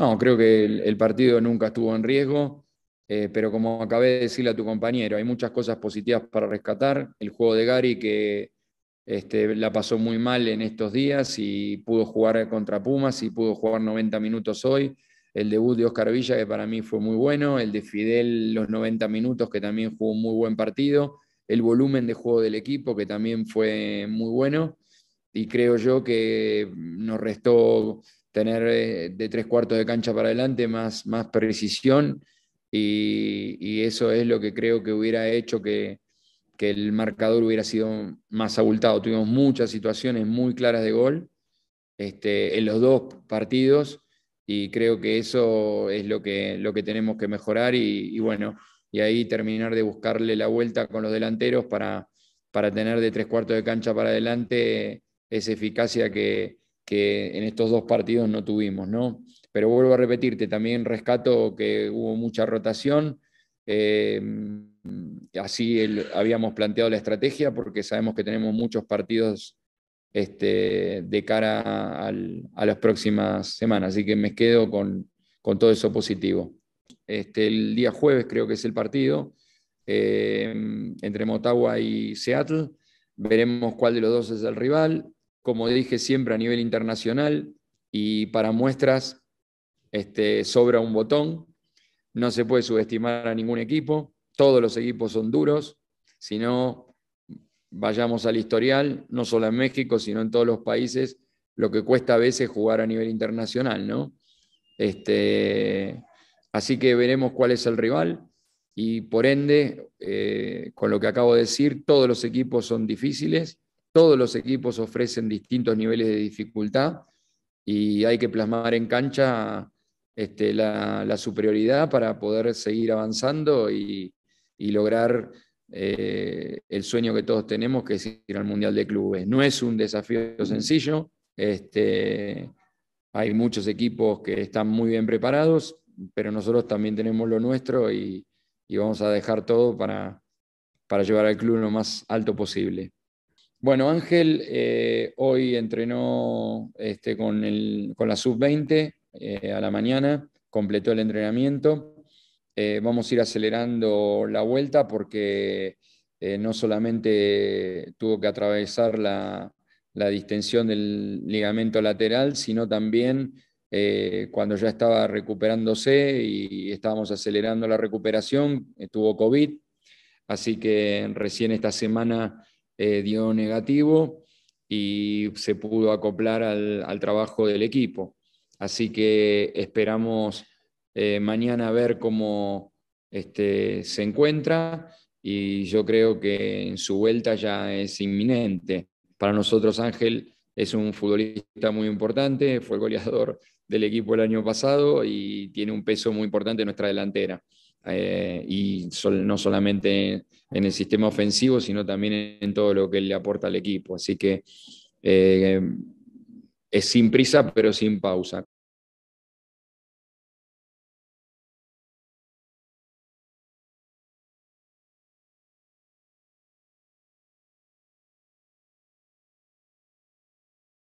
No, creo que el, partido nunca estuvo en riesgo, eh, pero como acabé de decirle a tu compañero, hay muchas cosas positivas para rescatar. El juego de Gary que este, la pasó muy mal en estos días y pudo jugar contra Pumas y pudo jugar 90 minutos hoy. El debut de Oscar Villa, que para mí fue muy bueno. El de Fidel, los 90 minutos, que también fue un muy buen partido. El volumen de juego del equipo, que también fue muy bueno. Y creo yo que nos restó tener eh, de tres cuartos de cancha para adelante más, más precisión y, eso es lo que creo que hubiera hecho que, el marcador hubiera sido más abultado. Tuvimos muchas situaciones muy claras de gol este, en los dos partidos y creo que eso es lo que, lo que tenemos que mejorar y, bueno, y ahí terminar de buscarle la vuelta con los delanteros para, para tener de tres cuartos de cancha para adelante esa eficacia que, que en estos dos partidos no tuvimos, ¿no? Pero vuelvo a repetirte, también rescato que hubo mucha rotación. Eh, así habíamos planteado la estrategia porque sabemos que tenemos muchos partidos este, de cara a las próximas semanas, así que me quedo con, todo eso positivo. Este, el día jueves creo que es el partido eh, entre Motagua y Seattle. Veremos cuál de los dos es el rival como dije siempre, a nivel internacional y para muestras este, sobra un botón. No se puede subestimar a ningún equipo. Todos los equipos son duros. Si no, vayamos al historial, no solo en México, sino en todos los países, lo que cuesta a veces jugar a nivel internacional, ¿no? Este, así que veremos cuál es el rival y por ende, eh, con lo que acabo de decir, todos los equipos son difíciles todos los equipos ofrecen distintos niveles de dificultad y hay que plasmar en cancha este, la, superioridad para poder seguir avanzando y, lograr eh, el sueño que todos tenemos, que es ir al Mundial de Clubes. No es un desafío sencillo. Este, hay muchos equipos que están muy bien preparados, pero nosotros también tenemos lo nuestro y, vamos a dejar todo para llevar al club lo más alto posible. Bueno, Ángel eh, hoy entrenó este, con, la sub-20 eh, a la mañana, completó el entrenamiento. Eh, vamos a ir acelerando la vuelta porque no solamente tuvo que atravesar la, la, distensión del ligamento lateral, sino también cuando ya estaba recuperándose y estábamos acelerando la recuperación, tuvo COVID. Así que recién esta semana eh, dio negativo y se pudo acoplar al, trabajo del equipo. Así que esperamos eh, mañana ver cómo este, se encuentra y yo creo que en su vuelta ya es inminente. Para nosotros Ángel es un futbolista muy importante, fue goleador del equipo el año pasado y tiene un peso muy importante en nuestra delantera. Eh, y no solamente en el sistema ofensivo, sino también en todo lo que le aporta al equipo. Así que eh, es sin prisa, pero sin pausa.